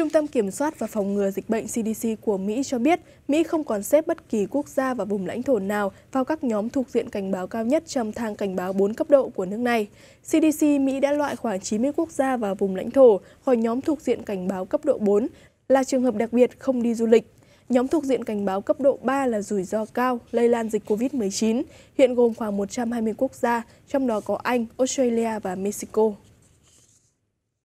Trung tâm Kiểm soát và Phòng ngừa Dịch bệnh CDC của Mỹ cho biết Mỹ không còn xếp bất kỳ quốc gia và vùng lãnh thổ nào vào các nhóm thuộc diện cảnh báo cao nhất trong thang cảnh báo 4 cấp độ của nước này. CDC Mỹ đã loại khoảng 90 quốc gia và vùng lãnh thổ khỏi nhóm thuộc diện cảnh báo cấp độ 4 là trường hợp đặc biệt không đi du lịch. Nhóm thuộc diện cảnh báo cấp độ 3 là rủi ro cao lây lan dịch COVID-19, hiện gồm khoảng 120 quốc gia, trong đó có Anh, Australia và Mexico.